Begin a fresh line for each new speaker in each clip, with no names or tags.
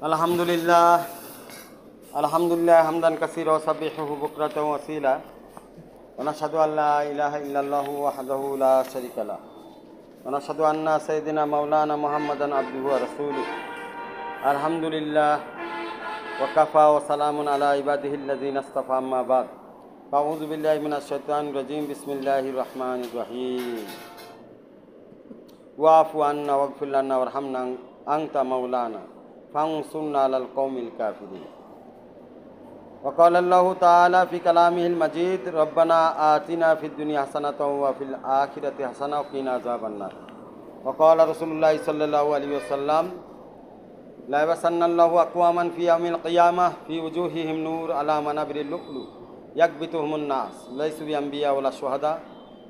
الحمد لله الحمد لله حمدا كثيرا وسبحه بكرة وسيلا ونشهد أن لا إله إلا الله وحده لا شريك له ونشهد أن سيدنا مولانا محمدا عبده ورسوله الحمد لله وكفى وسلام على عباده الذين اصطفى أما بعد فأعوذ بالله من الشيطان الرجيم بسم الله الرحمن الرحيم واعف عنا واغفر لنا وارحمنا أنت مولانا فانصرنا على القوم الكافرين وقال الله تعالى في كلامه المجيد ربنا آتنا في الدنيا حسنة وفي الآخرة حسنة وقنا عذاب النار وقال رسول الله صلى الله عليه وسلم لا يبسن الله أقواما في يوم القيامة في وجوههم نور على منابر اللؤلؤ يكبتهم الناس ليسوا بأنبياء ولا شهداء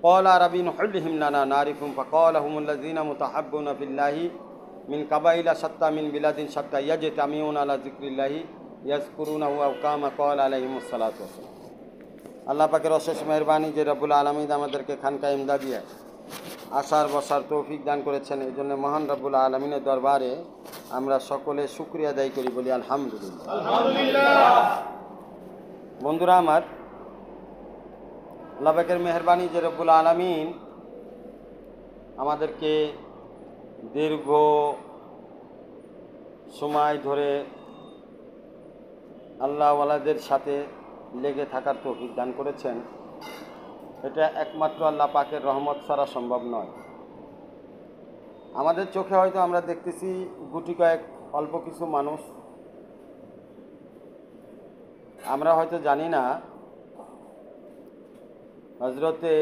قال ربي نحلهم لنا نعرفهم فقال هم الذين متحبون في الله মিন কাবাইলা সত্তা মিন বিলাদিন সাত্তা ইয়াজে তামিউন আলা জিক্রিল্লাহি ইয়াজ করুন কামা কল আলাহিম সালাত আল্লাহ পাকের অশেষ মেহরবানি যে রবুল আলমিদ আমাদেরকে খানকা ইমদাদিয়া আসার বসার তৌফিক দান করেছেন এই জন্য মহান রব্বুল আলমিনের দরবারে আমরা সকলে শুক্রিয়া দায়ী করি বলি আলহামদুলিল্লাহ বন্ধুরা আমার আল্লাহ পাকের মেহরবানি যে রব্বুল আলমিন আমাদেরকে দীর্ঘ সময় ধরে আল্লাহওয়ালাদের সাথে লেগে থাকার তৌফিক দান করেছেন এটা একমাত্র আল্লাহ পাকের রহমত ছাড়া সম্ভব নয় আমাদের চোখে হয়তো আমরা দেখতেছি গুটি কয়েক অল্প কিছু মানুষ আমরা হয়তো জানি না হজরতে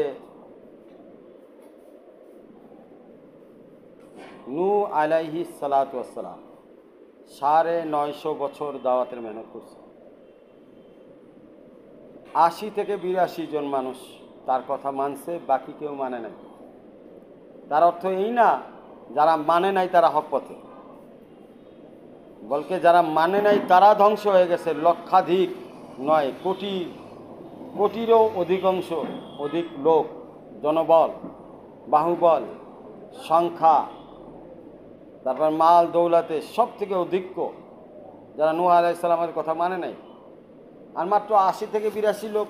নু আলাইহি সালাতাম সাড়ে নয়শো বছর দাওয়াতের মেহনত করছে আশি থেকে বিরাশি জন মানুষ তার কথা মানছে বাকি কেউ মানে নাই তার অর্থ এই না যারা মানে নাই তারা হক পথে বলকে যারা মানে নাই তারা ধ্বংস হয়ে গেছে লক্ষাধিক নয় কোটি কোটিরও অধিকাংশ অধিক লোক জনবল বাহুবল সংখ্যা তারপর মাল দৌলাতে সব থেকে অধিক্য যারা নুয়া ইসলামের কথা মানে নাই আর মাত্র আশি থেকে বিরাশি লোক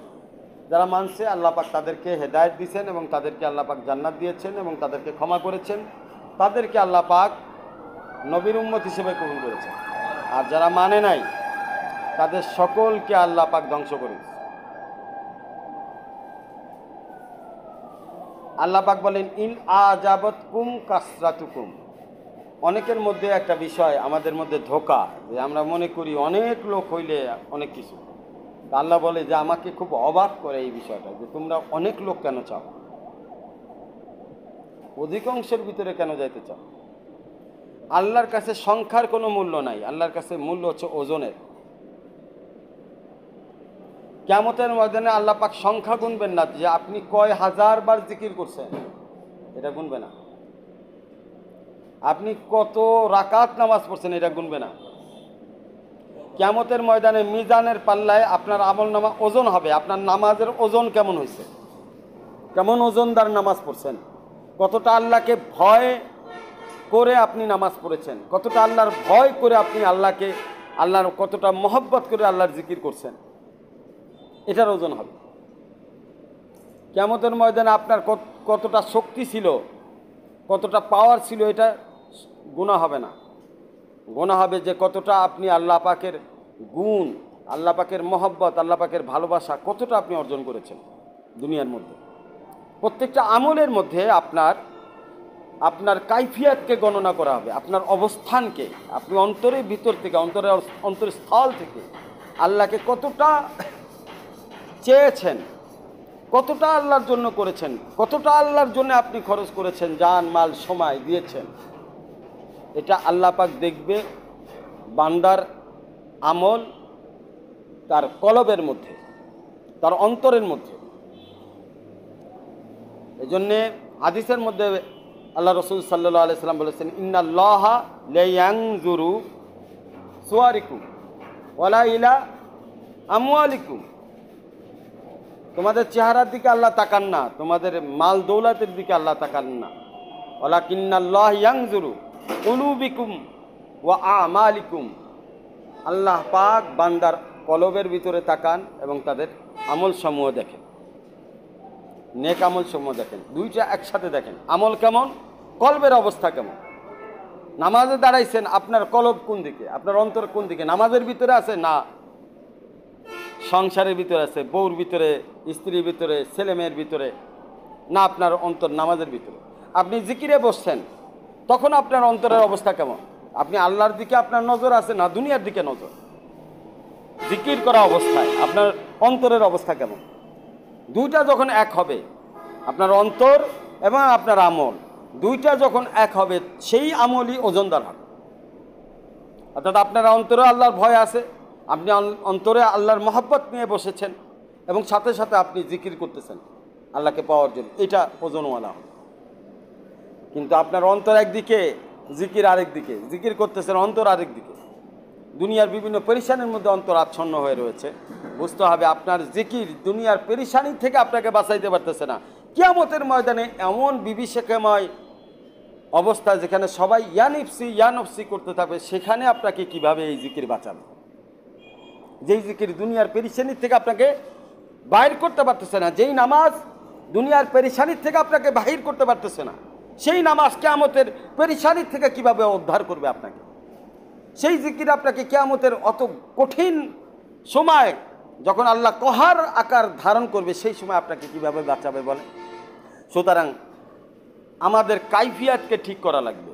যারা মানছে আল্লাপাক তাদেরকে হেদায়ত দিয়েছেন এবং তাদেরকে আল্লাপাক জান্নাত দিয়েছেন এবং তাদেরকে ক্ষমা করেছেন তাদেরকে আল্লাপাক নবীর উম্মত হিসেবে কবুল করেছেন আর যারা মানে নাই তাদের সকলকে আল্লাপাক ধ্বংস করেছে আল্লাপাক বলেন ইন আজাবত কুম কাসরাতুকুম অনেকের মধ্যে একটা বিষয় আমাদের মধ্যে ধোকা যে আমরা মনে করি অনেক লোক হইলে অনেক কিছু আল্লাহ বলে যে আমাকে খুব অবাক করে এই বিষয়টা যে তোমরা অনেক লোক কেন চাও অধিকাংশের ভিতরে কেন যাইতে চাও আল্লাহর কাছে সংখ্যার কোনো মূল্য নাই আল্লাহর কাছে মূল্য হচ্ছে ওজনের কেমতের ময়দানে আল্লাহ পাক সংখ্যা গুনবেন না যে আপনি কয় হাজার বার জিকির করছেন এটা গুনবে না আপনি কত রাকাত নামাজ পড়ছেন এটা গুনবে না ক্যামতের ময়দানে মিজানের পাল্লায় আপনার আমল নামা ওজন হবে আপনার নামাজের ওজন কেমন হয়েছে কেমন ওজনদার নামাজ পড়ছেন কতটা আল্লাহকে ভয় করে আপনি নামাজ পড়েছেন কতটা আল্লাহর ভয় করে আপনি আল্লাহকে আল্লাহর কতটা মহব্বত করে আল্লাহর জিকির করছেন এটার ওজন হবে কেমতের ময়দানে আপনার কতটা শক্তি ছিল কতটা পাওয়ার ছিল এটা গুণা হবে না গোনা হবে যে কতটা আপনি আল্লাহ পাকের গুণ আল্লাহ পাকের মহব্বত আল্লাহ পাকের ভালোবাসা কতটা আপনি অর্জন করেছেন দুনিয়ার মধ্যে প্রত্যেকটা আমলের মধ্যে আপনার আপনার কাইফিয়াতকে গণনা করা হবে আপনার অবস্থানকে আপনি অন্তরের ভিতর থেকে অন্তরের অন্তরের স্থল থেকে আল্লাহকে কতটা চেয়েছেন কতটা আল্লাহর জন্য করেছেন কতটা আল্লাহর জন্য আপনি খরচ করেছেন যান মাল সময় দিয়েছেন এটা আল্লাহ পাক দেখবে বান্দার আমল তার কলবের মধ্যে তার অন্তরের মধ্যে এই জন্যে হাদিসের মধ্যে আল্লাহ রসুল সাল্লা আলাইসাল্লাম বলেছেন ইন্নাল্লাহা লেয়াংজুরু সোয়ারিকুম ওলা ইলা আমুয়ালিকুম তোমাদের চেহারার দিকে আল্লাহ তাকান না তোমাদের মাল দৌলাতের দিকে আল্লাহ তাকান না ওলা কিন্নাল্লাহ ইয়াংজুরু কুলুবিকুম ও আমালিকুম আল্লাহ পাক বান্দার কলবের ভিতরে তাকান এবং তাদের আমল সমূহ দেখেন নেক আমল সমূহ দেখেন দুইটা একসাথে দেখেন আমল কেমন কলবের অবস্থা কেমন নামাজে দাঁড়াইছেন আপনার কলব কোন দিকে আপনার অন্তর কোন দিকে নামাজের ভিতরে আছে না সংসারের ভিতরে আছে বউর ভিতরে স্ত্রীর ভিতরে ছেলেমেয়ের ভিতরে না আপনার অন্তর নামাজের ভিতরে আপনি জিকিরে বসছেন তখন আপনার অন্তরের অবস্থা কেমন আপনি আল্লাহর দিকে আপনার নজর আছে না দুনিয়ার দিকে নজর জিকির করা অবস্থায় আপনার অন্তরের অবস্থা কেমন দুইটা যখন এক হবে আপনার অন্তর এবং আপনার আমল দুইটা যখন এক হবে সেই আমলই ওজনদার হবে অর্থাৎ আপনার অন্তরে আল্লাহর ভয় আছে আপনি অন্তরে আল্লাহর মহব্বত নিয়ে বসেছেন এবং সাথে সাথে আপনি জিকির করতেছেন আল্লাহকে পাওয়ার জন্য এটা ওজনওয়ালা হবে কিন্তু আপনার অন্তর একদিকে জিকির আরেক দিকে জিকির করতেছেন অন্তর আরেক দিকে দুনিয়ার বিভিন্ন পেরিসানির মধ্যে অন্তর আচ্ছন্ন হয়ে রয়েছে বুঝতে হবে আপনার জিকির দুনিয়ার পেরিসানি থেকে আপনাকে বাঁচাইতে পারতেছে না কিয়ামতের ময়দানে এমন বিভীষেকময় অবস্থা যেখানে সবাই ইয়ানিপসি ইয়ানফসি করতে থাকবে সেখানে আপনাকে কিভাবে এই জিকির বাঁচাবে যেই জিকির দুনিয়ার পেরিশানির থেকে আপনাকে বাইর করতে পারতেছে না যেই নামাজ দুনিয়ার পেরিসানির থেকে আপনাকে বাহির করতে পারতেছে না সেই নামাজ কেয়ামতের পেরিসানির থেকে কিভাবে উদ্ধার করবে আপনাকে সেই জিকির আপনাকে কেয়ামতের অত কঠিন সময় যখন আল্লাহ কহার আকার ধারণ করবে সেই সময় আপনাকে কিভাবে বাঁচাবে বলে সুতরাং আমাদের কাইফিয়াতকে ঠিক করা লাগবে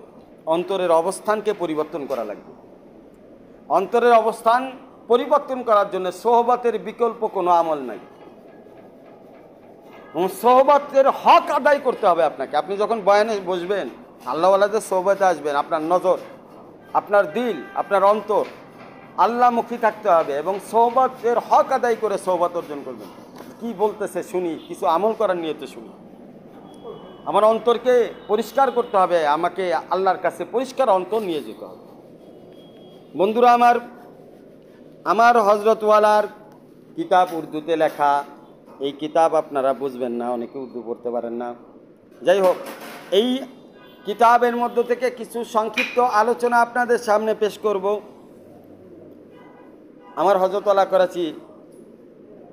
অন্তরের অবস্থানকে পরিবর্তন করা লাগবে অন্তরের অবস্থান পরিবর্তন করার জন্য সোহবতের বিকল্প কোনো আমল নাই এবং সোহবাতের হক আদায় করতে হবে আপনাকে আপনি যখন বয়ানে বসবেন আল্লাহওয়ালাদের সোহবাতে আসবেন আপনার নজর আপনার দিল আপনার অন্তর আল্লাহমুখী থাকতে হবে এবং সোহবাতের হক আদায় করে সোহবাত অর্জন করবেন কি বলতেছে শুনি কিছু আমল করার তো শুনি আমার অন্তরকে পরিষ্কার করতে হবে আমাকে আল্লাহর কাছে পরিষ্কার অন্তর নিয়ে যেতে হবে বন্ধুরা আমার আমার হজরতওয়ালার কিতাব উর্দুতে লেখা এই কিতাব আপনারা বুঝবেন না অনেকে উর্দু পড়তে পারেন না যাই হোক এই কিতাবের মধ্য থেকে কিছু সংক্ষিপ্ত আলোচনা আপনাদের সামনে পেশ করব আমার হজরতলা করাচি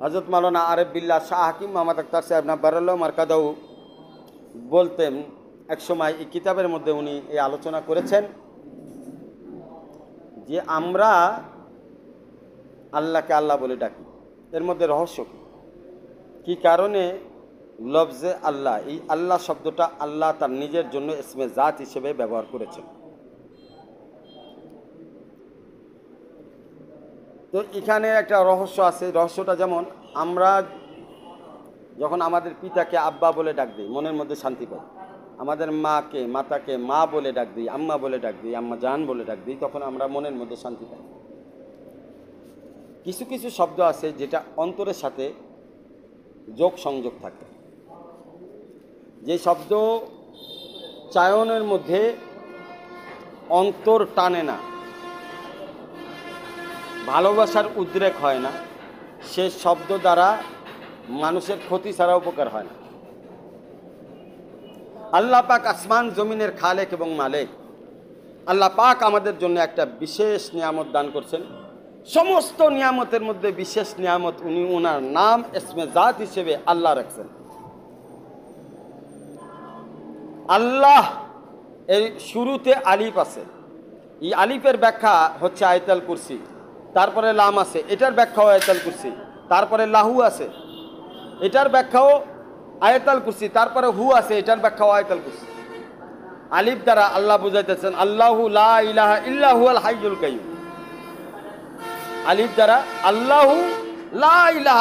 হজরত মালানা আরেফ বিল্লা শাহ হাকিম মোহাম্মদ আক্তার সাহেব নাব্বারুল্লাহ মার্কাদাউ বলতেন একসময় এই কিতাবের মধ্যে উনি এই আলোচনা করেছেন যে আমরা আল্লাহকে আল্লাহ বলে ডাকি এর মধ্যে রহস্য কী কি কারণে লফজে আল্লাহ এই আল্লাহ শব্দটা আল্লাহ তার নিজের জন্য ইসমে জাত হিসেবে ব্যবহার করেছেন তো এখানে একটা রহস্য আছে রহস্যটা যেমন আমরা যখন আমাদের পিতাকে আব্বা বলে ডাক দিই মনের মধ্যে শান্তি পাই আমাদের মাকে মাতাকে মা বলে ডাক দিই আম্মা বলে ডাক দিই আম্মা জান বলে ডাক দিই তখন আমরা মনের মধ্যে শান্তি পাই কিছু কিছু শব্দ আছে যেটা অন্তরের সাথে যোগ সংযোগ থাকে যে শব্দ চায়নের মধ্যে অন্তর টানে না ভালোবাসার উদ্রেক হয় না সে শব্দ দ্বারা মানুষের ক্ষতি ছাড়া উপকার হয় না আল্লাহ পাক আসমান জমিনের খালেক এবং মালেক আল্লাহ পাক আমাদের জন্য একটা বিশেষ নিয়ামত দান করছেন সমস্ত নিয়ামতের মধ্যে বিশেষ নিয়ামত উনি ওনার নাম এসমে জাত হিসেবে আল্লাহ রাখছেন আল্লাহ এই শুরুতে আলিফ আছে এই আলিফের ব্যাখ্যা হচ্ছে আয়তাল কুরসি তারপরে লাম আছে এটার ব্যাখ্যাও আয়তাল কুরসি তারপরে লাহু আছে এটার ব্যাখ্যাও আয়তাল কুরসি তারপরে হু আছে এটার ব্যাখ্যাও আয়তাল কুরসি আলিফ দ্বারা আল্লাহ বুঝাইতেছেন আল্লাহু লা ইলাহা ইল্লাহু আল হাইজুল কাইম আলিফ দ্বারা আল্লাহু লাহ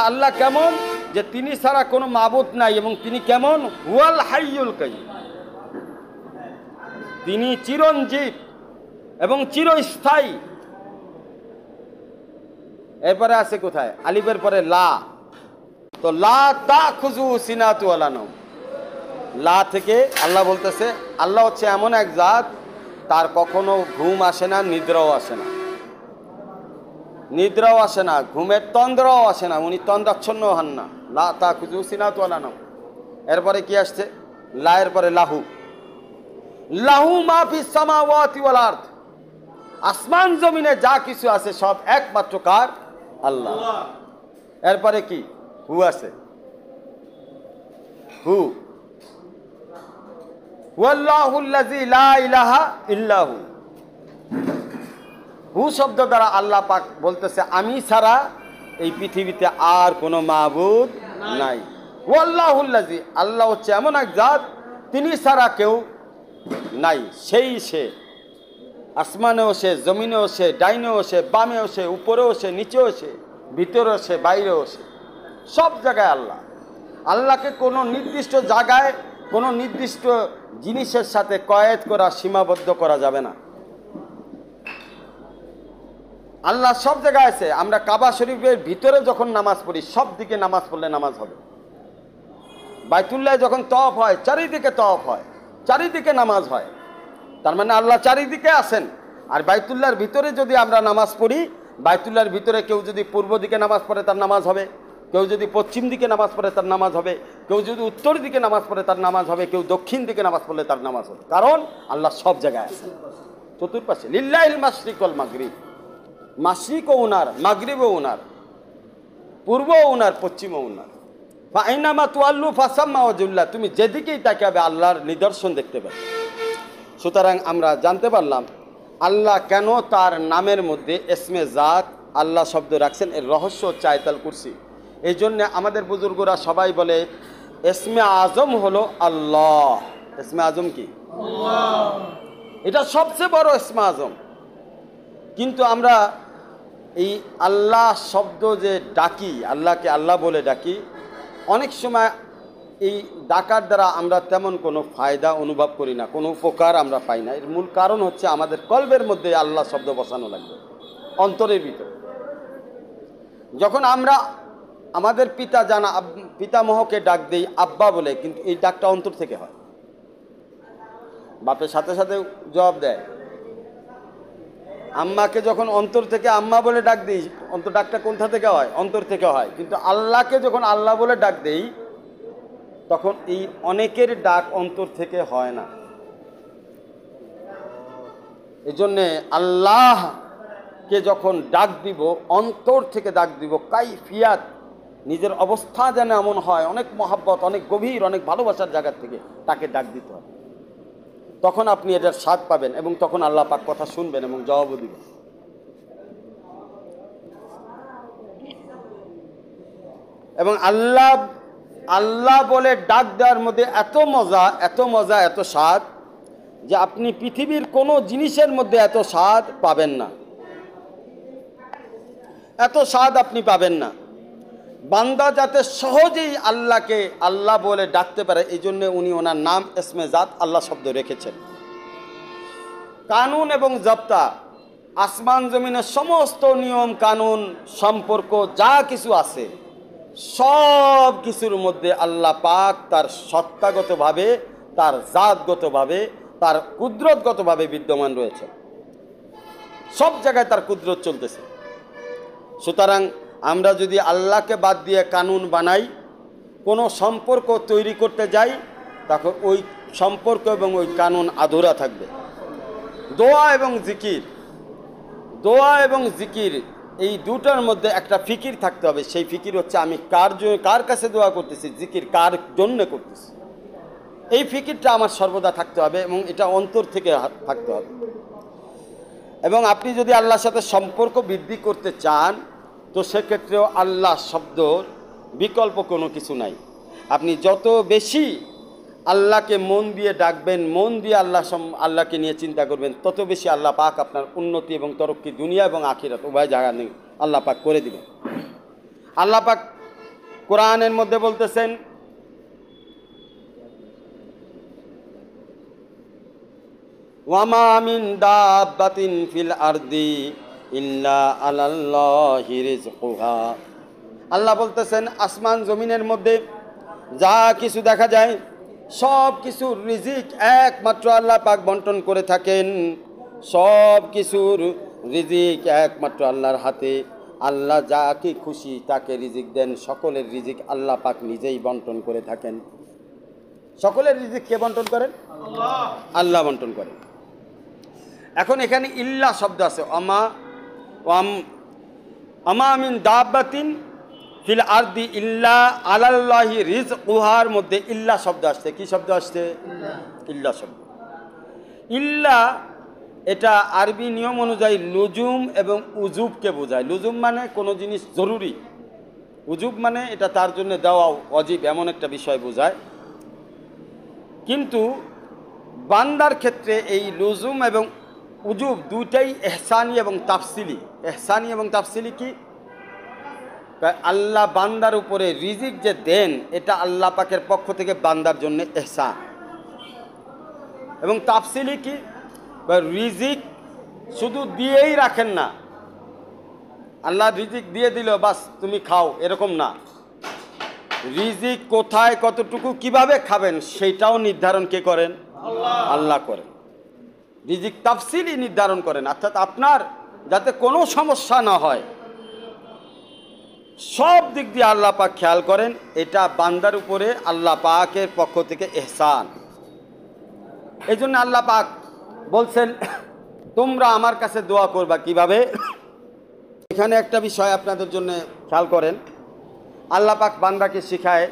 আল্লাহ কেমন যে তিনি ছাড়া কোনো মাবুত নাই এবং তিনি কেমন হুয়াল হাইয়ুল কাই তিনি চিরঞ্জীব এবং চিরস্থায়ী এরপরে আছে কোথায় আলিফের পরে লা তো লা তা খুজু সিনাতু আলানম লা থেকে আল্লাহ বলতেছে আল্লাহ হচ্ছে এমন এক জাত তার কখনো ঘুম আসে না নিদ্রাও আসে না নিদ্রাও আসে না ঘুমের তন্দ্রাও আসে না উনি তন্দ্রাচ্ছন্ন হন না লা তা সিনা তোলা না এরপরে কি আসছে লায়ের পরে লাহু লাহু মাফি সমাওয়ার্থ আসমান জমিনে যা কিছু আছে সব একমাত্র কার আল্লাহ এরপরে কি হু আছে হু হু লা ইলাহা ইল্লাহু হু শব্দ দ্বারা আল্লাহ পাক বলতেছে আমি ছাড়া এই পৃথিবীতে আর কোনো মাহবুদ নাই ও আল্লাহুল্লাজি আল্লাহ হচ্ছে এমন এক জাত তিনি ছাড়া কেউ নাই সেই সে আসমানেও সে জমিনেও সে ডাইনেও সে বামেও সে উপরেও সে নিচেও সে ভিতরেও সে বাইরেও সে সব জায়গায় আল্লাহ আল্লাহকে কোনো নির্দিষ্ট জায়গায় কোনো নির্দিষ্ট জিনিসের সাথে কয়েদ করা সীমাবদ্ধ করা যাবে না আল্লাহ সব জায়গায় আছে আমরা কাবা শরীফের ভিতরে যখন নামাজ পড়ি সব দিকে নামাজ পড়লে নামাজ হবে বাইতুল্লাহ যখন তফ হয় চারিদিকে তফ হয় চারিদিকে নামাজ হয় তার মানে আল্লাহ চারিদিকে আসেন আর বাইতুল্লাহর ভিতরে যদি আমরা নামাজ পড়ি বাইতুল্লাহর ভিতরে কেউ যদি পূর্ব দিকে নামাজ পড়ে তার নামাজ হবে কেউ যদি পশ্চিম দিকে নামাজ পড়ে তার নামাজ হবে কেউ যদি উত্তর দিকে নামাজ পড়ে তার নামাজ হবে কেউ দক্ষিণ দিকে নামাজ পড়লে তার নামাজ হবে কারণ আল্লাহ সব জায়গায় আছে চতুর্পাশে লিল্লাহ মাসরিকল মাগরিব মাসরিকও উনার মাগরিবও উনার পূর্বও উনার পশ্চিমও উনার ফাইনামা তুয়াল্লু ফাসাম্মা ওজুল্লাহ তুমি যেদিকেই তাকাবে আল্লাহর নিদর্শন দেখতে পাবে সুতরাং আমরা জানতে পারলাম আল্লাহ কেন তার নামের মধ্যে এসমে জাত আল্লাহ শব্দ রাখছেন এর রহস্য চায়তাল কুরসি এই জন্যে আমাদের বুজুর্গরা সবাই বলে এসমে আজম হলো আল্লাহ এসমে আজম কি এটা সবচেয়ে বড় এসমে আজম কিন্তু আমরা এই আল্লাহ শব্দ যে ডাকি আল্লাহকে আল্লাহ বলে ডাকি অনেক সময় এই ডাকার দ্বারা আমরা তেমন কোনো ফায়দা অনুভব করি না কোনো উপকার আমরা পাই না এর মূল কারণ হচ্ছে আমাদের কল্পের মধ্যে আল্লাহ শব্দ বসানো লাগবে অন্তরের ভিতর যখন আমরা আমাদের পিতা জানা পিতামহকে ডাক দেই আব্বা বলে কিন্তু এই ডাকটা অন্তর থেকে হয় বাপের সাথে সাথে জবাব দেয় আম্মাকে যখন অন্তর থেকে আম্মা বলে ডাক দিই অন্তর ডাকটা কোনথা থেকে হয় অন্তর থেকে হয় কিন্তু আল্লাহকে যখন আল্লাহ বলে ডাক দেই তখন এই অনেকের ডাক অন্তর থেকে হয় না এই জন্যে আল্লাহকে যখন ডাক দিব অন্তর থেকে ডাক দিব কাই ফিয়াত নিজের অবস্থা যেন এমন হয় অনেক মহাব্বত অনেক গভীর অনেক ভালোবাসার জায়গার থেকে তাকে ডাক দিতে হয় তখন আপনি এটার স্বাদ পাবেন এবং তখন আল্লাহ পাক কথা শুনবেন এবং জবাবও দিবেন এবং আল্লাহ আল্লাহ বলে ডাক দেওয়ার মধ্যে এত মজা এত মজা এত স্বাদ যে আপনি পৃথিবীর কোনো জিনিসের মধ্যে এত স্বাদ পাবেন না এত স্বাদ আপনি পাবেন না বান্দা যাতে সহজেই আল্লাহকে আল্লাহ বলে ডাকতে পারে এই জন্য উনি ওনার নাম এসমে জাত আল্লাহ শব্দ রেখেছেন কানুন এবং জপ্তা আসমান জমিনের সমস্ত নিয়ম কানুন সম্পর্ক যা কিছু আছে সব কিছুর মধ্যে আল্লাহ পাক তার সত্তাগতভাবে তার জাতগতভাবে তার কুদরতগতভাবে বিদ্যমান রয়েছে সব জায়গায় তার কুদরত চলতেছে সুতরাং আমরা যদি আল্লাহকে বাদ দিয়ে কানুন বানাই কোনো সম্পর্ক তৈরি করতে যাই তখন ওই সম্পর্ক এবং ওই কানুন আধুরা থাকবে দোয়া এবং জিকির দোয়া এবং জিকির এই দুটার মধ্যে একটা ফিকির থাকতে হবে সেই ফিকির হচ্ছে আমি কার কার কাছে দোয়া করতেছি জিকির কার জন্য করতেছি এই ফিকিরটা আমার সর্বদা থাকতে হবে এবং এটা অন্তর থেকে থাকতে হবে এবং আপনি যদি আল্লাহর সাথে সম্পর্ক বৃদ্ধি করতে চান তো সেক্ষেত্রেও আল্লাহ শব্দর বিকল্প কোনো কিছু নাই আপনি যত বেশি আল্লাহকে মন দিয়ে ডাকবেন মন দিয়ে আল্লাহ আল্লাহকে নিয়ে চিন্তা করবেন তত বেশি আল্লাহ পাক আপনার উন্নতি এবং তরক্কি দুনিয়া এবং আখিরাত উভয় জায়গা নেই আল্লাহ পাক করে দিবেন আল্লাহ পাক কোরআনের মধ্যে বলতেছেন ওয়ামা মিন দাবাতিন ফিল আরদি আল্লাহ বলতেছেন আসমান জমিনের মধ্যে যা কিছু দেখা যায় সব কিছুর রিজিক একমাত্র আল্লাহ পাক বন্টন করে থাকেন সব কিছুর রিজিক একমাত্র আল্লাহর হাতে আল্লাহ যাকে খুশি তাকে রিজিক দেন সকলের রিজিক আল্লাহ পাক নিজেই বন্টন করে থাকেন সকলের রিজিক কে বন্টন করেন আল্লাহ বন্টন করেন এখন এখানে ইল্লা শব্দ আছে অমা ওয়াম আমামিন দাবাতিন ফিল আর্দি ইল্লা আলাল্লাহি রিজ উহার মধ্যে ইল্লা শব্দ আসছে কি শব্দ আসছে ইল্লা শব্দ ইল্লা এটা আরবি নিয়ম অনুযায়ী লুজুম এবং উজুবকে বোঝায় লুজুম মানে কোনো জিনিস জরুরি উজুব মানে এটা তার জন্য দেওয়া অজীব এমন একটা বিষয় বোঝায় কিন্তু বান্দার ক্ষেত্রে এই লুজুম এবং উজুব দুইটাই এহসানি এবং তাফসিলি এহসানি এবং তাফসিলি কি আল্লাহ বান্দার উপরে রিজিক যে দেন এটা আল্লাহ পাকের পক্ষ থেকে বান্দার জন্য এহসান এবং তাফসিলি কি রিজিক শুধু দিয়েই রাখেন না আল্লাহ রিজিক দিয়ে দিল বাস তুমি খাও এরকম না রিজিক কোথায় কতটুকু কিভাবে খাবেন সেটাও নির্ধারণ কে করেন আল্লাহ করেন রিজিক তাফসিলই নির্ধারণ করেন অর্থাৎ আপনার যাতে কোনো সমস্যা না হয় সব দিক দিয়ে আল্লাহ পাক খেয়াল করেন এটা বান্দার উপরে আল্লাহ পাকের পক্ষ থেকে এহসান এই জন্য আল্লাহ পাক বলছেন তোমরা আমার কাছে দোয়া করবা কিভাবে এখানে একটা বিষয় আপনাদের জন্য খেয়াল করেন আল্লাহ পাক বান্দাকে শিখায়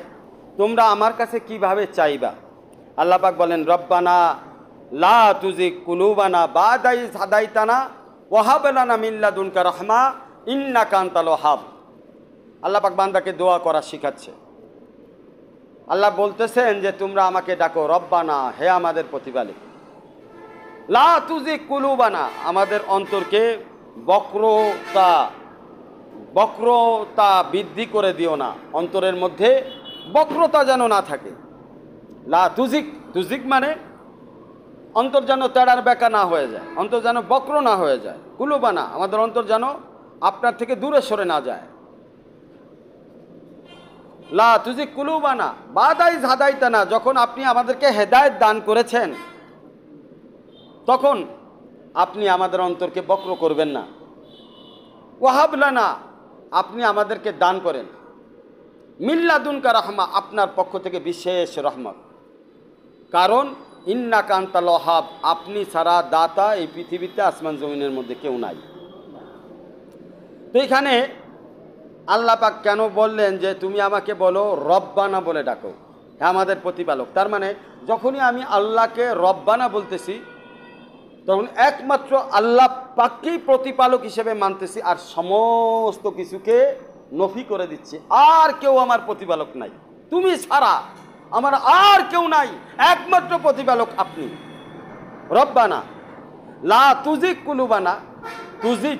তোমরা আমার কাছে কিভাবে চাইবা আল্লাহ পাক বলেন রব্বানা লা তুজি কুলুবানা বা দাই সাদাইতানা ওয়াহাবানা মিল্লা রহমা ইন্না কান্তাল হাব আল্লাহ বান্দাকে দোয়া করা শিখাচ্ছে আল্লাহ বলতেছেন যে তোমরা আমাকে ডাকো রব্বানা হে আমাদের প্রতিবালে লা তুজি কুলুবানা আমাদের অন্তরকে বক্রতা বক্রতা বৃদ্ধি করে দিও না অন্তরের মধ্যে বক্রতা যেন না থাকে লা তুজিক তুজিক মানে অন্তর যেন তেড়ার বেকা না হয়ে যায় অন্তর যেন বক্র না হয়ে যায় কুলুবানা আমাদের অন্তর যেন আপনার থেকে দূরে সরে না যায় লা তুজি কুলুবানা বাদাই ঝাদাইতে না যখন আপনি আমাদেরকে হেদায়ত দান করেছেন তখন আপনি আমাদের অন্তরকে বক্র করবেন না ওয়াহাবলানা আপনি আমাদেরকে দান করেন মিল্লাদুনকা রহমা আপনার পক্ষ থেকে বিশেষ রহমত কারণ ইন্না কান্তাল হাব আপনি সারা দাতা এই পৃথিবীতে আসমান জমিনের মধ্যে কেউ নাই তো এখানে আল্লাপাক কেন বললেন যে তুমি আমাকে বলো রব্বানা বলে ডাকো হ্যাঁ আমাদের প্রতিপালক তার মানে যখনই আমি আল্লাহকে রব্বানা বলতেছি তখন একমাত্র আল্লাহ পাককেই প্রতিপালক হিসেবে মানতেছি আর সমস্ত কিছুকে নফি করে দিচ্ছি আর কেউ আমার প্রতিপালক নাই তুমি ছাড়া আমার আর কেউ নাই একমাত্র প্রতিপালক আপনি রব্বানা লা তুজিক কুলুবানা তুজিক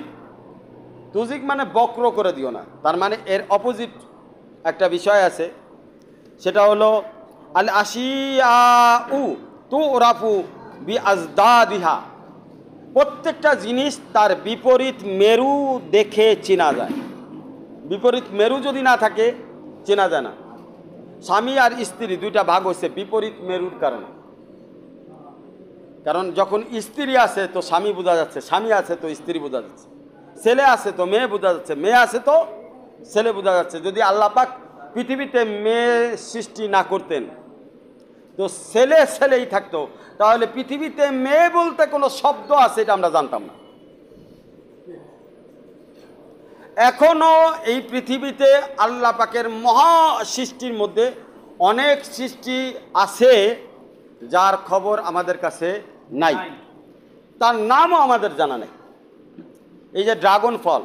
তুজিক মানে বক্র করে দিও না তার মানে এর অপোজিট একটা বিষয় আছে সেটা হলো আল আশিয়া উ তু রাফু বি আজদাদিহা প্রত্যেকটা জিনিস তার বিপরীত মেরু দেখে চেনা যায় বিপরীত মেরু যদি না থাকে চেনা যায় না স্বামী আর স্ত্রী দুইটা ভাগ হচ্ছে বিপরীত মেরুর কারণে কারণ যখন স্ত্রী আছে তো স্বামী বোঝা যাচ্ছে স্বামী আছে তো স্ত্রী বোঝা যাচ্ছে ছেলে আছে তো মেয়ে বোঝা যাচ্ছে মেয়ে আছে তো ছেলে বোঝা যাচ্ছে যদি আল্লাহ পাক পৃথিবীতে মেয়ে সৃষ্টি না করতেন তো ছেলে ছেলেই থাকতো তাহলে পৃথিবীতে মেয়ে বলতে কোনো শব্দ আছে এটা আমরা জানতাম না এখনও এই পৃথিবীতে আল্লাহ পাকের মহা সৃষ্টির মধ্যে অনেক সৃষ্টি আছে যার খবর আমাদের কাছে নাই তার নামও আমাদের জানা নেই এই যে ড্রাগন ফল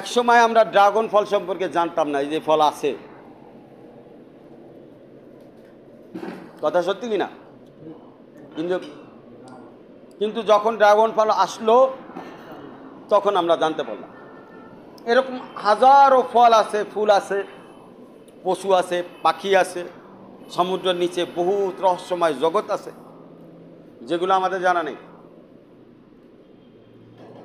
একসময় আমরা ড্রাগন ফল সম্পর্কে জানতাম না এই যে ফল আছে কথা সত্যি কিনা কিন্তু কিন্তু যখন ড্রাগন ফল আসলো তখন আমরা জানতে পারলাম এরকম হাজারো ফল আছে ফুল আছে পশু আছে পাখি আছে সমুদ্রের নিচে বহুত রহস্যময় জগৎ আছে যেগুলো আমাদের জানা নেই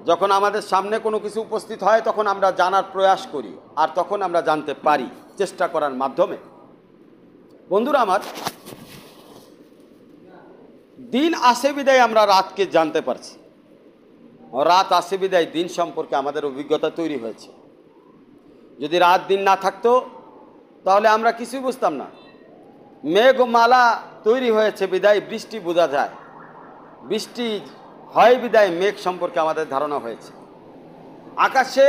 যখন আমাদের সামনে কোনো কিছু উপস্থিত হয় তখন আমরা জানার প্রয়াস করি আর তখন আমরা জানতে পারি চেষ্টা করার মাধ্যমে বন্ধুরা আমার দিন আসে বিদায় আমরা রাতকে জানতে পারছি রাত আসে বিদায় দিন সম্পর্কে আমাদের অভিজ্ঞতা তৈরি হয়েছে যদি রাত দিন না থাকতো তাহলে আমরা কিছুই বুঝতাম না মেঘমালা তৈরি হয়েছে বিদায় বৃষ্টি বোঝা যায় বৃষ্টি হয় বিদায় মেঘ সম্পর্কে আমাদের ধারণা হয়েছে আকাশে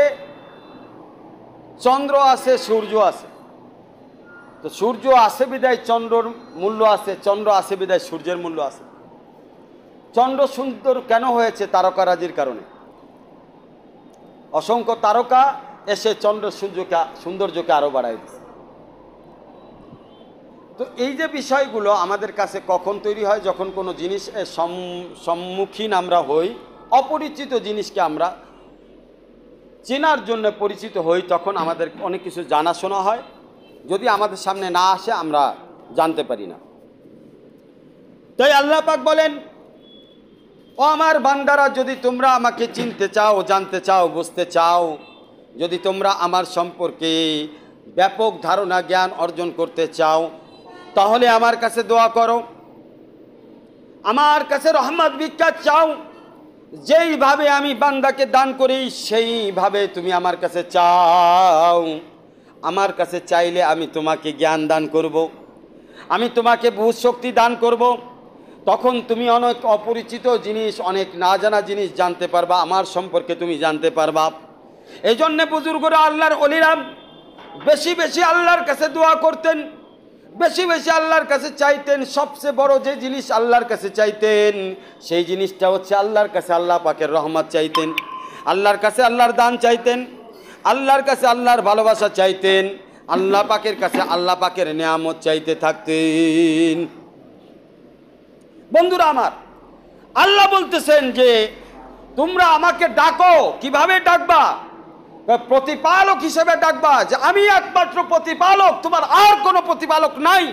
চন্দ্র আছে সূর্য আছে তো সূর্য আসে বিদায় চন্দ্রর মূল্য আছে চন্দ্র আসে বিদায় সূর্যের মূল্য আছে চন্ড সুন্দর কেন হয়েছে তারকারাজির কারণে অসংখ্য তারকা এসে চন্দ্র সূর্যকে সৌন্দর্যকে আরও বাড়াই দিচ্ছে তো এই যে বিষয়গুলো আমাদের কাছে কখন তৈরি হয় যখন কোনো জিনিস সম্মুখীন আমরা হই অপরিচিত জিনিসকে আমরা চেনার জন্য পরিচিত হই তখন আমাদের অনেক কিছু জানাশোনা হয় যদি আমাদের সামনে না আসে আমরা জানতে পারি না তাই আল্লাহ পাক বলেন ও আমার বান্দারা যদি তোমরা আমাকে চিনতে চাও জানতে চাও বুঝতে চাও যদি তোমরা আমার সম্পর্কে ব্যাপক ধারণা জ্ঞান অর্জন করতে চাও তাহলে আমার কাছে দোয়া করো আমার কাছে রহমত বিখ্যাত চাও যেইভাবে আমি বান্দাকে দান করি সেইভাবে তুমি আমার কাছে চাও আমার কাছে চাইলে আমি তোমাকে জ্ঞান দান করব। আমি তোমাকে বহু শক্তি দান করবো তখন তুমি অনেক অপরিচিত জিনিস অনেক না জানা জিনিস জানতে পারবা আমার সম্পর্কে তুমি জানতে পারবা এই জন্যে বুজুর্গরা আল্লাহর অলিরাম বেশি বেশি আল্লাহর কাছে দোয়া করতেন বেশি বেশি আল্লাহর কাছে চাইতেন সবচেয়ে বড় যে জিনিস আল্লাহর কাছে চাইতেন সেই জিনিসটা হচ্ছে আল্লাহর কাছে আল্লাহ পাকের রহমত চাইতেন আল্লাহর কাছে আল্লাহর দান চাইতেন আল্লাহর কাছে আল্লাহর ভালোবাসা চাইতেন আল্লাহ পাকের কাছে আল্লাহ পাকের নিয়ামত চাইতে থাকতেন বন্ধুরা আমার আল্লাহ বলতেছেন যে তোমরা আমাকে ডাকো কিভাবে ডাকবা প্রতিপালক হিসেবে ডাকবা যে আমি একমাত্র প্রতিপালক তোমার আর কোনো প্রতিপালক নাই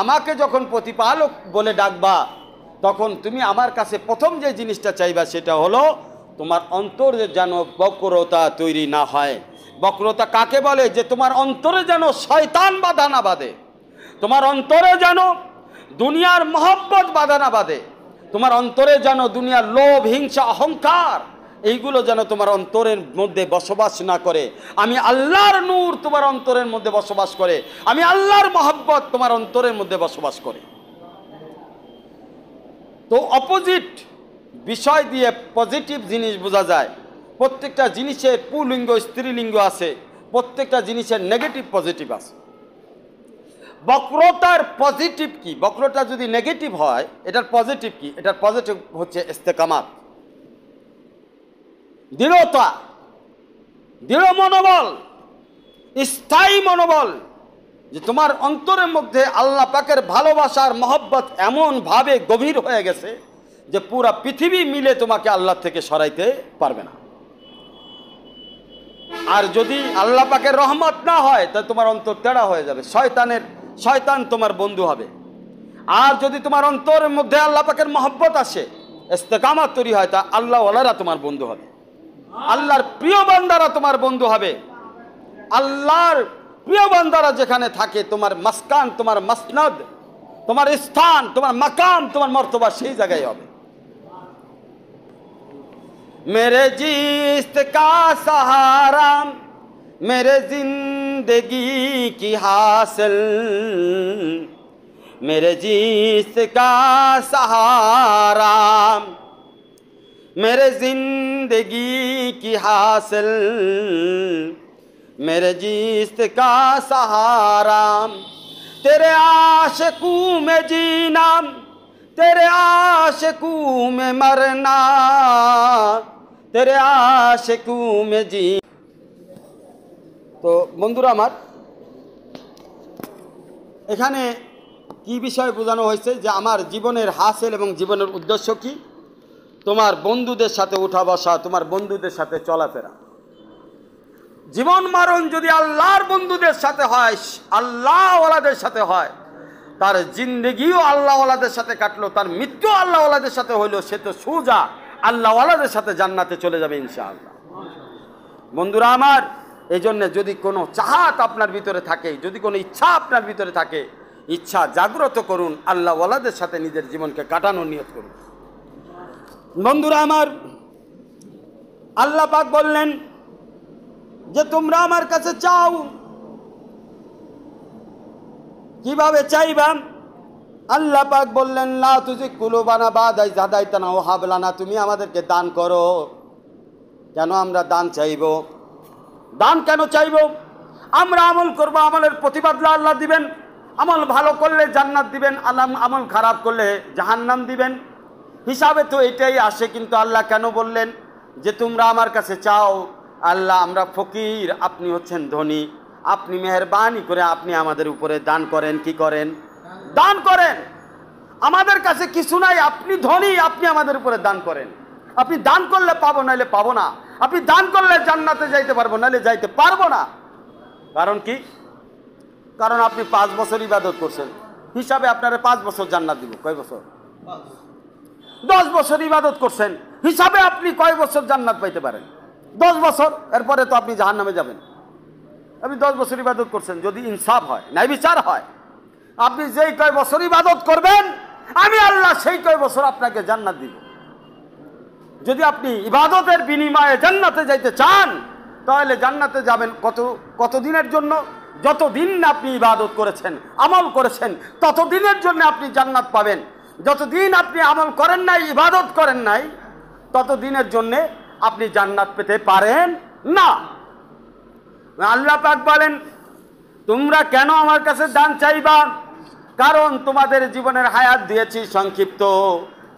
আমাকে যখন প্রতিপালক বলে ডাকবা তখন তুমি আমার কাছে প্রথম যে জিনিসটা চাইবা সেটা হলো তোমার অন্তর যেন বক্রতা তৈরি না হয় বক্রতা কাকে বলে যে তোমার অন্তরে যেন শয়তান বাধা না বাঁধে তোমার অন্তরে যেন দুনিয়ার মহব্বত বাধা না বাঁধে তোমার অন্তরে যেন দুনিয়ার লোভ হিংসা অহংকার এইগুলো যেন তোমার অন্তরের মধ্যে বসবাস না করে আমি আল্লাহর নূর তোমার অন্তরের মধ্যে বসবাস করে আমি আল্লাহর মহব্বত তোমার অন্তরের মধ্যে বসবাস করে তো অপোজিট বিষয় দিয়ে পজিটিভ জিনিস বোঝা যায় প্রত্যেকটা জিনিসের পুলিঙ্গ স্ত্রীলিঙ্গ আছে প্রত্যেকটা জিনিসের নেগেটিভ পজিটিভ আছে বক্রতার পজিটিভ কি বক্রতা যদি নেগেটিভ হয় এটার পজিটিভ কি এটার পজিটিভ হচ্ছে ইস্তেকামাত দৃঢ়তা দৃঢ় মনোবল স্থায়ী মনোবল যে তোমার অন্তরের মধ্যে আল্লাহ পাকের ভালোবাসার মহব্বত এমনভাবে গভীর হয়ে গেছে যে পুরা পৃথিবী মিলে তোমাকে আল্লাহ থেকে সরাইতে পারবে না আর যদি আল্লাহ পাকের রহমত না হয় তাহলে তোমার অন্তর তেড়া হয়ে যাবে শয়তানের শয়তান তোমার বন্ধু হবে আর যদি তোমার অন্তরের মধ্যে আল্লাহ পাকের মহব্বত আসে ইস্তেকামাত তৈরি হয় তা আল্লাহ আল্লাহওয়ালারা তোমার বন্ধু হবে আল্লাহর প্রিয় বান্দারা তোমার বন্ধু হবে আল্লাহর প্রিয় বান্দারা যেখানে থাকে তোমার মাসকান তোমার মাসনাদ তোমার স্থান তোমার মাকাম তোমার মর্তবা সেই জায়গায় হবে মেরে জিস্ত কা সাহারাম میرے زندگی کی حاصل میرے جیس کا سہارا میرے زندگی کی حاصل میرے جیس کا سہارا تیرے عاشقوں میں جینا تیرے عاشقوں میں مرنا تیرے عاشقوں میں جینا তো বন্ধুরা আমার এখানে কি বিষয় বোঝানো হয়েছে যে আমার জীবনের হাসেল এবং জীবনের উদ্দেশ্য কি তোমার বন্ধুদের সাথে উঠা বসা তোমার বন্ধুদের সাথে চলাফেরা জীবন মারণ যদি আল্লাহর বন্ধুদের সাথে হয় আল্লাহওয়ালাদের সাথে হয় তার জিন্দগিও আল্লাহওয়ালাদের সাথে কাটলো তার মৃত্যু আল্লাহওয়ালাদের সাথে হইলো সে তো সোজা আল্লাহওয়ালাদের সাথে জান্নাতে চলে যাবে ইনশাআল্লাহ বন্ধুরা আমার এই জন্যে যদি কোনো চাহাত আপনার ভিতরে থাকে যদি কোনো ইচ্ছা আপনার ভিতরে থাকে ইচ্ছা জাগ্রত করুন আল্লাহ ওয়ালাদের সাথে নিজের জীবনকে কাটানোর নিয়ত করুন বন্ধুরা আমার আল্লাহ পাক বললেন যে তোমরা আমার কাছে চাও কিভাবে চাইবা আল্লাহ পাক বললেন না তুজি কুলোবানা বা দাই জাদাইতানা ও হাবলানা তুমি আমাদেরকে দান করো কেন আমরা দান চাইব দান কেন চাইব আমরা আমল করব আমলের প্রতিবাদলা আল্লাহ দিবেন আমল ভালো করলে জান্নাত দিবেন আল্লাহ আমল খারাপ করলে জাহান্নাম দিবেন হিসাবে তো এটাই আসে কিন্তু আল্লাহ কেন বললেন যে তোমরা আমার কাছে চাও আল্লাহ আমরা ফকির আপনি হচ্ছেন ধনী আপনি মেহরবানি করে আপনি আমাদের উপরে দান করেন কি করেন দান করেন আমাদের কাছে কিছু নাই আপনি ধনী আপনি আমাদের উপরে দান করেন আপনি দান করলে পাবো নাইলে পাবো না আপনি দান করলে জান্নাতে যাইতে পারবো নাহলে যাইতে পারবো না কারণ কি কারণ আপনি পাঁচ বছর ইবাদত করছেন হিসাবে আপনারা পাঁচ বছর জান্নাত দিব কয় বছর দশ বছর ইবাদত করছেন হিসাবে আপনি কয় বছর জান্নাত পাইতে পারেন দশ বছর এরপরে তো আপনি জাহান নামে যাবেন আপনি দশ বছর ইবাদত করছেন যদি ইনসাফ হয় ন্যায় বিচার হয় আপনি যেই কয় বছর ইবাদত করবেন আমি আল্লাহ সেই কয় বছর আপনাকে জান্নাত দিব যদি আপনি ইবাদতের বিনিময়ে জান্নাতে যাইতে চান তাহলে জান্নাতে যাবেন কত কতদিনের জন্য যতদিন না আপনি ইবাদত করেছেন আমল করেছেন ততদিনের জন্য আপনি জান্নাত পাবেন যতদিন আপনি আমল করেন নাই ইবাদত করেন নাই ততদিনের জন্যে আপনি জান্নাত পেতে পারেন না আল্লাহ পাক বলেন তোমরা কেন আমার কাছে দান চাইবা কারণ তোমাদের জীবনের হায়াত দিয়েছি সংক্ষিপ্ত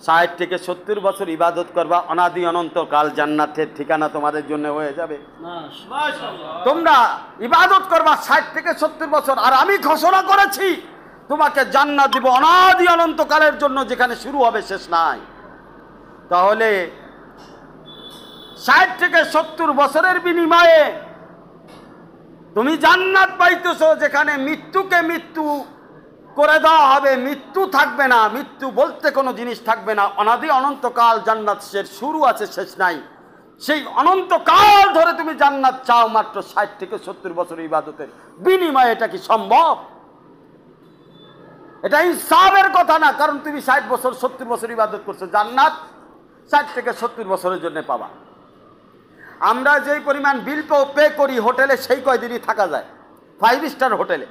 ষাট থেকে সত্তর বছর ইবাদত করবা অনাদি অনন্তকাল জান্নাতের ঠিকানা তোমাদের জন্য হয়ে যাবে তোমরা ইবাদত করবা ষাট থেকে সত্তর বছর আর আমি ঘোষণা করেছি তোমাকে জান্নাত দিব অনাদি অনন্তকালের জন্য যেখানে শুরু হবে শেষ নাই তাহলে ষাট থেকে সত্তর বছরের বিনিময়ে তুমি জান্নাত পাইতেছ যেখানে মৃত্যুকে মৃত্যু করে দেওয়া হবে মৃত্যু থাকবে না মৃত্যু বলতে কোনো জিনিস থাকবে না অনাদি অনন্তকাল জান্নাত শেষ শুরু আছে শেষ নাই সেই অনন্তকাল ধরে তুমি জান্নাত চাও মাত্র ষাট থেকে সত্তর বছর ইবাদতের বিনিময়ে এটা কি সম্ভব এটা ইনসাফের কথা না কারণ তুমি ষাট বছর সত্তর বছর ইবাদত করছো জান্নাত ষাট থেকে সত্তর বছরের জন্য পাবা আমরা যেই পরিমাণ বিল পে করি হোটেলে সেই কয়দিনই থাকা যায় ফাইভ স্টার হোটেলে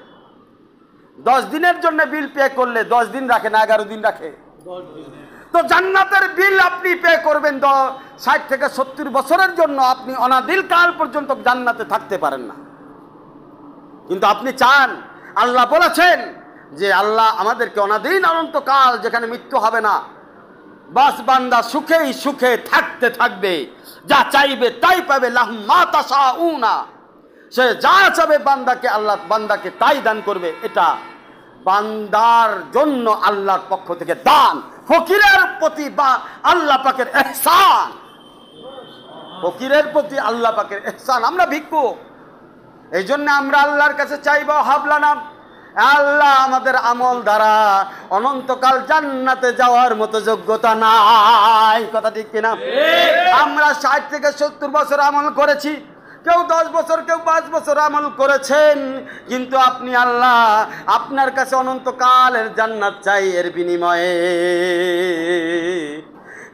দশ দিনের জন্য বিল পে করলে দশ দিন রাখে না এগারো দিন রাখে তো জান্নাতের বিল আপনি পে করবেন ষাট থেকে সত্তর বছরের জন্য আপনি অনাদিল কাল পর্যন্ত জান্নাতে থাকতে পারেন না কিন্তু আপনি চান আল্লাহ বলেছেন যে আল্লাহ আমাদেরকে অনাদিন অনন্তকাল যেখানে মৃত্যু হবে না বাস বান্দা সুখেই সুখে থাকতে থাকবে যা চাইবে তাই পাবে লাহ তাসা উনা সে যা চাবে বান্দাকে আল্লাহ বান্দাকে তাই দান করবে এটা বান্দার জন্য আল্লাহর পক্ষ থেকে দান ফকিরের প্রতি বা আল্লাহ পাকের এহসান ফকিরের প্রতি আল্লাহ পাকের এহসান আমরা ভিক্ষু এই জন্য আমরা আল্লাহর কাছে চাইব হাবলা নাম আল্লাহ আমাদের আমল দ্বারা অনন্তকাল জান্নাতে যাওয়ার মতো যোগ্যতা নাই কথা ঠিক কিনা আমরা ষাট থেকে সত্তর বছর আমল করেছি কেউ দশ বছর কেউ পাঁচ বছর আমল করেছেন কিন্তু আপনি আল্লাহ আপনার কাছে অনন্তকালের জান্নাত চাই এর বিনিময়ে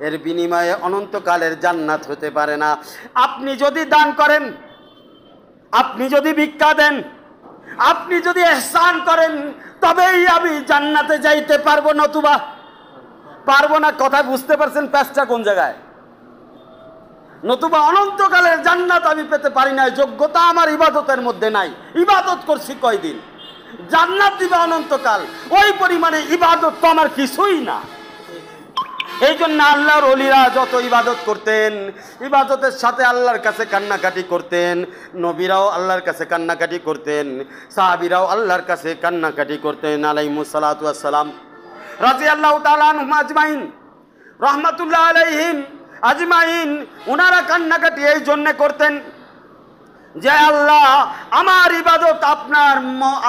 এর বিনিময়ে অনন্তকালের জান্নাত হতে পারে না আপনি যদি দান করেন আপনি যদি ভিক্ষা দেন আপনি যদি এহসান করেন তবেই আমি জান্নাতে যাইতে পারবো নতুবা পারবো না কথা বুঝতে পারছেন প্যাসটা কোন জায়গায় নতুবা অনন্তকালের জান্নাত আমি পেতে পারি নাই যোগ্যতা আমার ইবাদতের মধ্যে নাই ইবাদত করছি কয়দিন জান্নাত দিবে অনন্তকাল ওই পরিমাণে ইবাদত তো আমার কিছুই না এই জন্য আল্লাহর অলিরা যত ইবাদত করতেন ইবাদতের সাথে আল্লাহর কাছে কান্নাকাটি করতেন নবীরাও আল্লাহর কাছে কান্নাকাটি করতেন সাহাবিরাও আল্লাহর কাছে কান্নাকাটি করতেন আলাইমু সালাতাম রাজি আল্লাহ তালান রহমাতুল্লাহ আলাইহিম আজমাইন ওনারা কান্নাকাটি এই জন্যে করতেন যে আল্লাহ আমার ইবাদত আপনার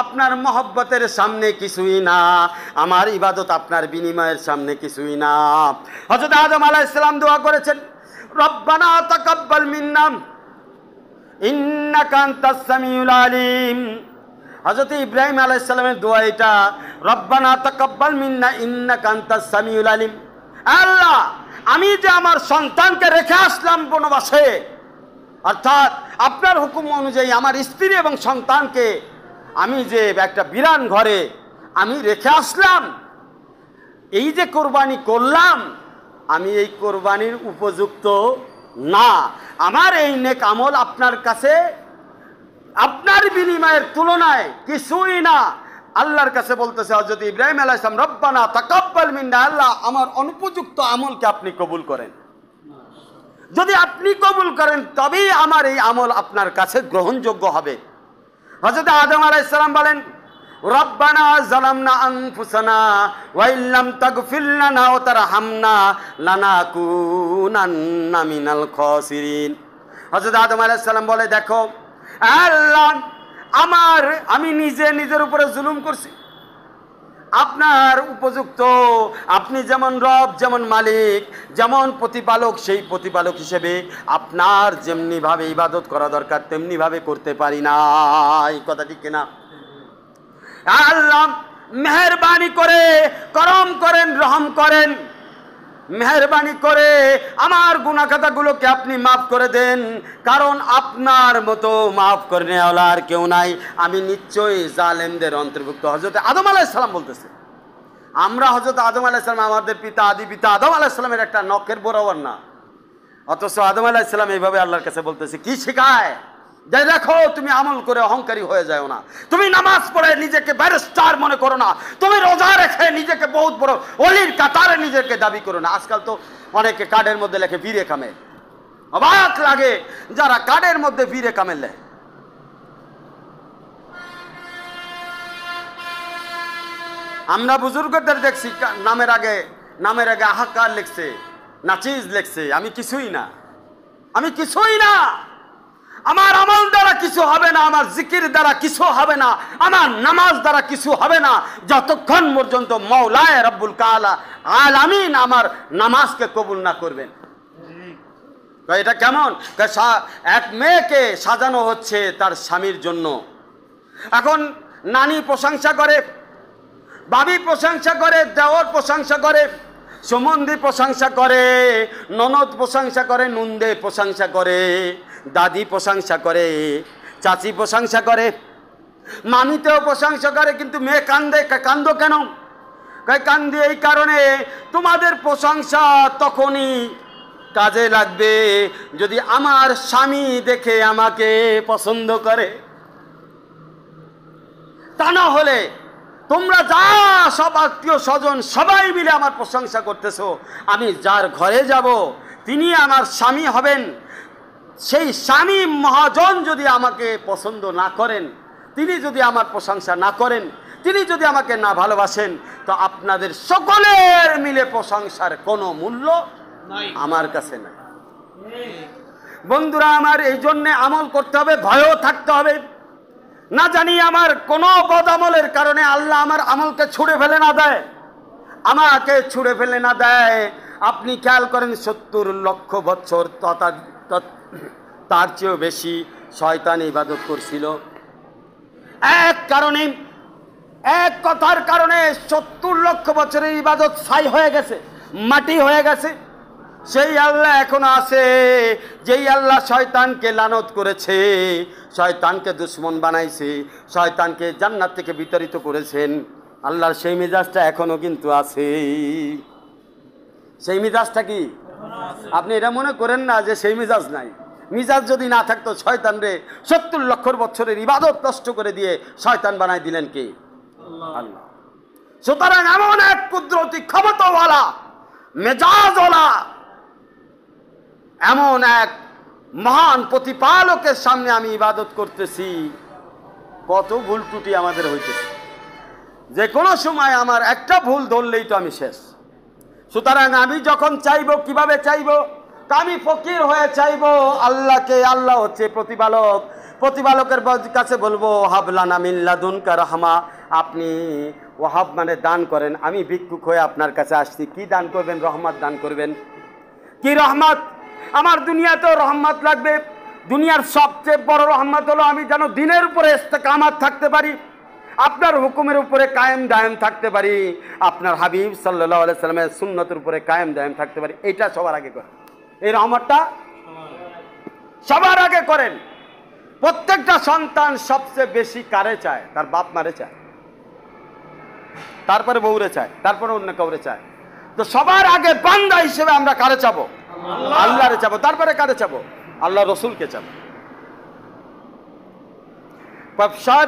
আপনার মহব্বতের সামনে কিছুই না আমার ইবাদত আপনার বিনিময়ের সামনে কিছুই না হজরত আজম আলাহ ইসলাম দোয়া করেছেন রব্বানা তাকাব্বাল মিন্নাম ইন্নাকান্তাস সামিউল আলিম হজরত ইব্রাহিম আলাহ ইসলামের দোয়া এটা রব্বানা তাকাব্বাল মিন্না ইন্নাকান্তাস সামিউল আলিম আল্লাহ আমি যে আমার সন্তানকে রেখে আসলাম বনবাসে অর্থাৎ আপনার হুকুম অনুযায়ী আমার স্ত্রী এবং সন্তানকে আমি যে একটা বিরান ঘরে আমি রেখে আসলাম এই যে কোরবানি করলাম আমি এই কোরবানির উপযুক্ত না আমার এই নেক আমল আপনার কাছে আপনার বিনিময়ের তুলনায় কিছুই না আল্লাহর কাছে বলতেছে হজরত ইব্রাহিম আলাহ ইসলাম রব্বানা তাকাব্বাল মিন্না আল্লাহ আমার অনুপযুক্ত আমলকে আপনি কবুল করেন যদি আপনি কবুল করেন তবেই আমার এই আমল আপনার কাছে গ্রহণযোগ্য হবে হজরত আদম আলাহ ইসলাম বলেন রব্বানা জালামনা আনফুসানা ওয়াইল্লাম তাগফির লানা ও তারহামনা লানাকুনান্না মিনাল খসিরিন হযরত আদম আলাইহিস সালাম বলে দেখো আল্লাহ আমার আমি নিজে নিজের উপরে জুলুম করছি আপনার উপযুক্ত আপনি যেমন রব যেমন মালিক যেমন প্রতিপালক সেই প্রতিপালক হিসেবে আপনার যেমনিভাবে ইবাদত করা দরকার তেমনিভাবে করতে পারি না এই কথাটি কিনা আল্লাহ মেহরবানি করে করম করেন রহম করেন মেহরবানি করে আমার গুণাখাতাগুলোকে আপনি মাফ করে দেন কারণ আপনার মতো মাফ করে নেওয়ালা আর কেউ নাই আমি নিশ্চয়ই জালেমদের অন্তর্ভুক্ত হজরত আদম আলাইসালাম বলতেছে আমরা হজরত আদম আলাইসালাম আমাদের পিতা আদি পিতা আদম আলাইসালামের একটা নখের বরাবর না অথচ আদম আলাইসালাম এইভাবে আল্লাহর কাছে বলতেছে কি শেখায় যাই দেখো তুমি আমল করে অহংকারী হয়ে যায় না তুমি নামাজ পড়ে নিজেকে ব্যারিস্টার মনে করো না তুমি রোজা রেখে নিজেকে বহুত বড় অলির কাতারে নিজেকে দাবি করো না আজকাল তো অনেকে কার্ডের মধ্যে লেখে বীরে কামে অবাক লাগে যারা কার্ডের মধ্যে বীরে কামে লেখে আমরা বুজুর্গদের দেখছি নামের আগে নামের আগে আহাকার লেখছে নাচিজ লেখছে আমি কিছুই না আমি কিছুই না আমার আমল দ্বারা কিছু হবে না আমার জিকির দ্বারা কিছু হবে না আমার নামাজ দ্বারা কিছু হবে না যতক্ষণ পর্যন্ত মৌলায় রব্বুল কালা আলামিন আমার নামাজকে কবুল না করবেন এটা কেমন এক মেয়েকে সাজানো হচ্ছে তার স্বামীর জন্য এখন নানি প্রশংসা করে বাবি প্রশংসা করে দেওয়ার প্রশংসা করে সুমন্দি প্রশংসা করে ননদ প্রশংসা করে নুন্দে প্রশংসা করে দাদি প্রশংসা করে চাচি প্রশংসা করে মামিতেও প্রশংসা করে কিন্তু মেয়ে কান্দে কান্দ কেন কান্দি এই কারণে তোমাদের প্রশংসা তখনই কাজে লাগবে যদি আমার স্বামী দেখে আমাকে পছন্দ করে তা না হলে তোমরা যা সব আত্মীয় স্বজন সবাই মিলে আমার প্রশংসা করতেছ আমি যার ঘরে যাব তিনি আমার স্বামী হবেন সেই স্বামী মহাজন যদি আমাকে পছন্দ না করেন তিনি যদি আমার প্রশংসা না করেন তিনি যদি আমাকে না ভালোবাসেন তো আপনাদের সকলের মিলে প্রশংসার কোনো মূল্য আমার কাছে নাই বন্ধুরা আমার এই জন্যে আমল করতে হবে ভয়ও থাকতে হবে না জানি আমার কোনো বদ আমলের কারণে আল্লাহ আমার আমলকে ছুড়ে ফেলে না দেয় আমাকে ছুড়ে ফেলে না দেয় আপনি খেয়াল করেন সত্তর লক্ষ বছর তথা তার চেয়েও বেশি শয়তান ইবাদত করছিল এক কারণে এক কথার কারণে সত্তর লক্ষ বছরের ইবাদত ছাই হয়ে গেছে মাটি হয়ে গেছে সেই আল্লাহ এখনো আছে যেই আল্লাহ শয়তানকে লানত করেছে শয়তানকে দুশ্মন বানাইছে শয়তানকে জান্নাত থেকে বিতাড়িত করেছেন আল্লাহর সেই মেজাজটা এখনো কিন্তু আছে সেই মেজাজটা কি আপনি এটা মনে করেন না যে সেই মেজাজ নাই মিজাজ যদি না থাকতো শয়তান রে সত্তর লক্ষর বছরের ইবাদত নষ্ট করে দিয়ে শয়তান বানায় দিলেন কি সুতরাং এমন এক কুদরতি ক্ষমতাওয়ালা মেজাজওয়ালা এমন এক মহান প্রতিপালকের সামনে আমি ইবাদত করতেছি কত ভুল ত্রুটি আমাদের হইতেছে যে কোনো সময় আমার একটা ভুল ধরলেই তো আমি শেষ সুতরাং আমি যখন চাইব কিভাবে চাইব আমি ফকির হয়ে চাইব আল্লাহকে আল্লাহ হচ্ছে প্রতিপালক প্রতিপালকের কাছে বলবো হাবলানা মিল্লাদুনকা রহমা আপনি ওহাব মানে দান করেন আমি ভিক্ষুক হয়ে আপনার কাছে আসছি কি দান করবেন রহমত দান করবেন কি রহমত আমার দুনিয়াতেও রহমত লাগবে দুনিয়ার সবচেয়ে বড় রহমত হলো আমি যেন দিনের উপরে কামাত থাকতে পারি আপনার হুকুমের উপরে কায়েম দায়েম থাকতে পারি আপনার হাবিব সাল্লাহ আলাইসাল্লামের সুন্নতের উপরে কায়েম দায়েম থাকতে পারি এটা সবার আগে করে এই রহমতটা সবার আগে করেন প্রত্যেকটা সন্তান সবচেয়ে বেশি কারে চায় তার বাপ মারে চায় তারপরে বউরে চায় তারপরে অন্য কাউরে চায় তো সবার আগে বান্দা হিসেবে আমরা কারে চাবো আল্লাহরে চাবো তারপরে কারে চাবো আল্লাহ রসুলকে চাবো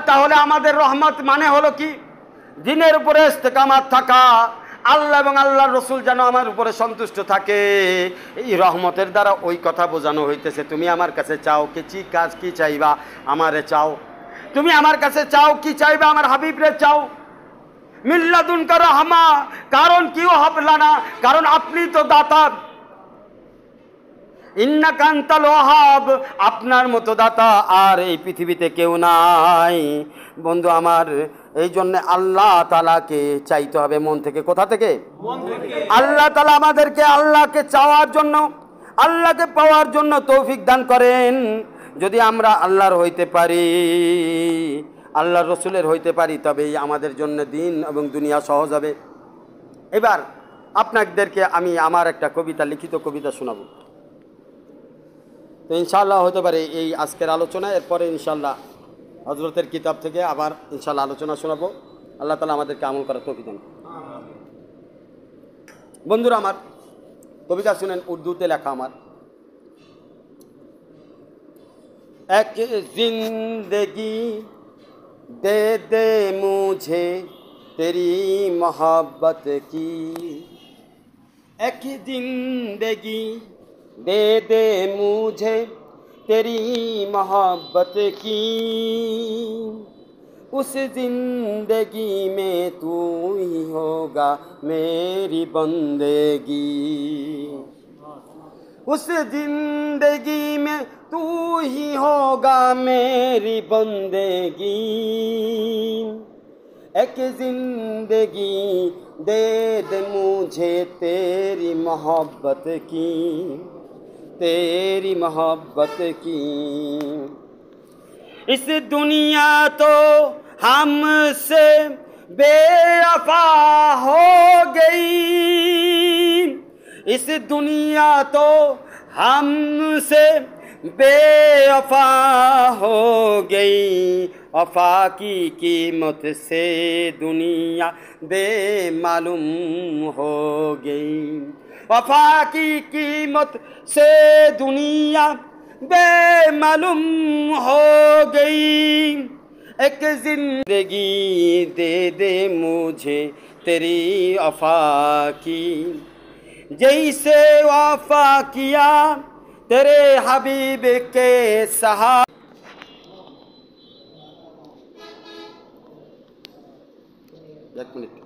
তাহলে আমাদের রহমত মানে হলো কি দিনের উপরে থাকা আল্লাহ এবং আল্লাহর রসুল যেন আমার উপরে সন্তুষ্ট থাকে এই রহমতের দ্বারা ওই কথা বোঝানো হইতেছে তুমি আমার কাছে চাও কে চি কাজ কি চাইবা আমারে চাও তুমি আমার কাছে চাও কি চাইবা আমার হাবিবরে চাও মিল্লাদুন করো হামা কারণ কিও হবলা না কারণ আপনি তো দাতা ইন্না ওহাব আপনার মতো দাতা আর এই পৃথিবীতে কেউ নাই বন্ধু আমার এই জন্য আল্লাহ তালাকে চাইতে হবে মন থেকে কোথা থেকে আল্লাহ তালা আমাদেরকে আল্লাহকে চাওয়ার জন্য আল্লাহকে পাওয়ার জন্য তৌফিক দান করেন যদি আমরা আল্লাহর হইতে পারি আল্লাহ রসুলের হইতে পারি তবেই আমাদের জন্য দিন এবং দুনিয়া সহজ হবে এবার আপনাদেরকে আমি আমার একটা কবিতা লিখিত কবিতা শোনাব তো ইনশাল্লাহ হতে পারে এই আজকের আলোচনা এরপরে ইনশাল্লাহ হজরতের কিতাব থেকে আবার ইনশাল্লাহ আলোচনা শোনাবো আল্লাহ তালা আমাদেরকে আমল করার কবিতা দেন বন্ধুরা আমার কবিতা শুনেন উর্দুতে লেখা আমার এক জিন্দগি দে দে মুঝে তেরি মোহাব্বত কি এক জিন্দগি দে দে মুঝে تیری محبت کی اس زندگی میں تو ہی ہوگا میری بندگی اس زندگی میں تو ہی ہوگا میری بندگی ایک زندگی دے دے مجھے تیری محبت کی تیری محبت کی اس دنیا تو ہم سے بے افا ہو گئی اس دنیا تو ہم سے بے افا ہو گئی افا کی قیمت سے دنیا بے معلوم ہو گئی وفا کی قیمت سے دنیا بے معلوم ہو گئی ایک زندگی دے دے مجھے تیری وفا کی جیسے وفا کیا تیرے حبیب کے صحاب